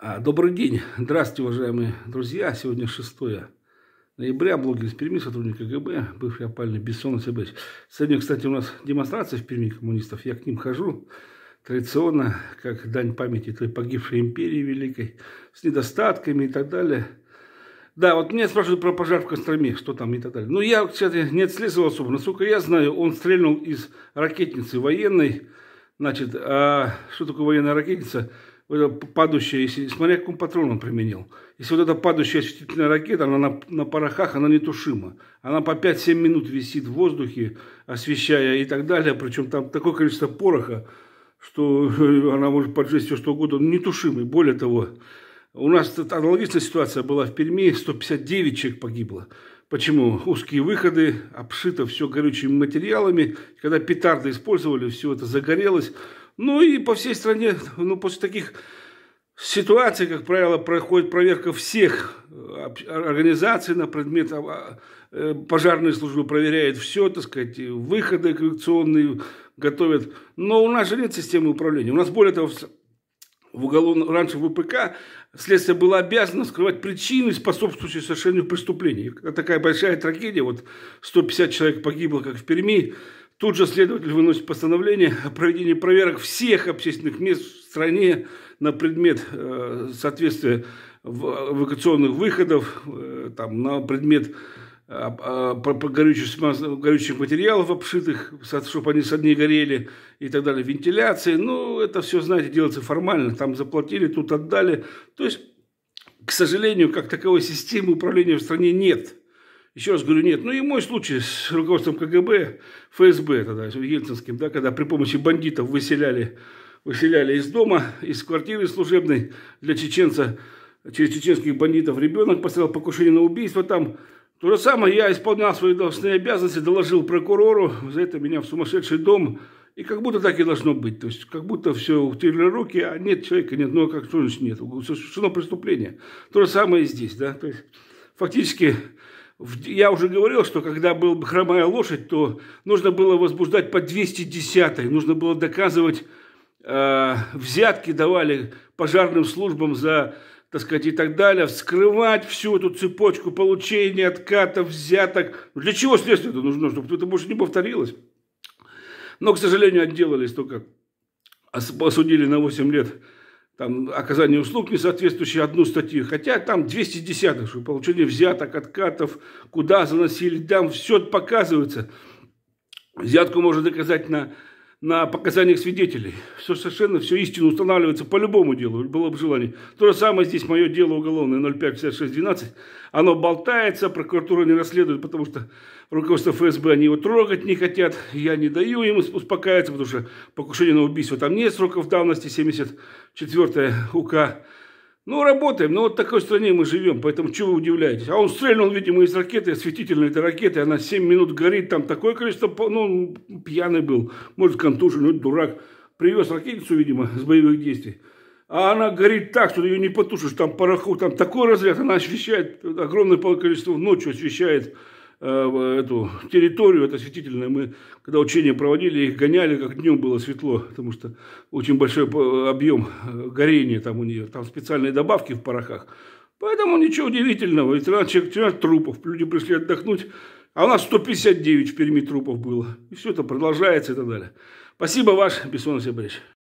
А, добрый день. Здравствуйте, уважаемые друзья. Сегодня 6 ноября. Блогер из Перми, сотрудник КГБ, бывший опальный Бессонов Себевич. Сегодня, кстати, у нас демонстрация в Перми коммунистов. Я к ним хожу традиционно, как дань памяти той погибшей империи великой, с недостатками и так далее. Да, вот меня спрашивают про пожар в Костроме, что там и так далее. Ну, я, кстати, не отслеживал особо. Насколько я знаю, он стрельнул из ракетницы военной. Значит, а что такое военная ракетница? эта падающая, если, смотря какой патрон он применил. Если вот эта падающая осветительная ракета, она на, на порохах, она нетушима. Она по 5-7 минут висит в воздухе, освещая и так далее. Причем там такое количество пороха, что она может поджечь все что угодно. Он нетушимый. Более того, у нас аналогичная ситуация была в Перми. 159 человек погибло. Почему? Узкие выходы, обшито все горючими материалами. Когда петарды использовали, все это загорелось. Ну и по всей стране, ну после таких ситуаций, как правило, проходит проверка всех э, организаций на предмет а, э, пожарной службы проверяет все, так сказать, выходы коррекционные готовят. Но у нас же нет системы управления. У нас, более того, в уголовно раньше в УПК следствие было обязано скрывать причины, способствующие совершению преступлений. Это такая большая трагедия, вот 150 человек погибло, как в Перми, Тут же следователь выносит постановление о проведении проверок всех общественных мест в стране на предмет э, соответствия эвакуационных выходов, э, там, на предмет э, э горючих, горючих материалов обшитых, чтобы они со дней горели и так далее, вентиляции. Ну, это все, знаете, делается формально. Там заплатили, тут отдали. То есть, к сожалению, как таковой системы управления в стране нет – еще раз говорю, нет. Ну и мой случай с руководством КГБ, ФСБ тогда, ельцинским, да, когда при помощи бандитов выселяли, выселяли из дома, из квартиры служебной для чеченца, через чеченских бандитов ребенок поставил покушение на убийство там. То же самое я исполнял свои должностные обязанности, доложил прокурору, за это меня в сумасшедший дом. И как будто так и должно быть. То есть, как будто все утерли руки, а нет человека, нет, ну а как что значит нет? Совершено преступление. То же самое и здесь, да. То есть, фактически я уже говорил, что когда была хромая лошадь, то нужно было возбуждать по 210 нужно было доказывать, э, взятки давали пожарным службам за, так сказать, и так далее, вскрывать всю эту цепочку получения, откатов, взяток. Ну, для чего следствие это нужно, чтобы это больше не повторилось? Но, к сожалению, отделались только, осудили на 8 лет там, оказание услуг, не соответствующие одну статью. Хотя там 210, что получение взяток, откатов, куда заносили, там все показывается. Взятку можно доказать на на показаниях свидетелей. Все совершенно, все истину устанавливается по любому делу, было бы желание. То же самое здесь мое дело уголовное 056612. Оно болтается, прокуратура не расследует, потому что руководство ФСБ, они его трогать не хотят. Я не даю им успокаиваться, потому что покушение на убийство там нет сроков давности, 74 УК ну, работаем, но вот в такой стране мы живем, поэтому чего вы удивляетесь? А он стрельнул, видимо, из ракеты, осветительной этой ракеты, она 7 минут горит, там такое количество, ну, пьяный был, может, контужен, ну, дурак. Привез ракетницу, видимо, с боевых действий. А она горит так, что ее не потушишь, там пороху, там такой разряд, она освещает, огромное количество ночью освещает Э, эту территорию, это осветительное. Мы, когда учения проводили, их гоняли, как днем было светло, потому что очень большой э, объем э, горения там у нее, там специальные добавки в порохах. Поэтому ничего удивительного, ведь 13 человек, 13 трупов, люди пришли отдохнуть, а у нас 159 в Перми трупов было. И все это продолжается и так далее. Спасибо, ваш Бессонов Сергеевич.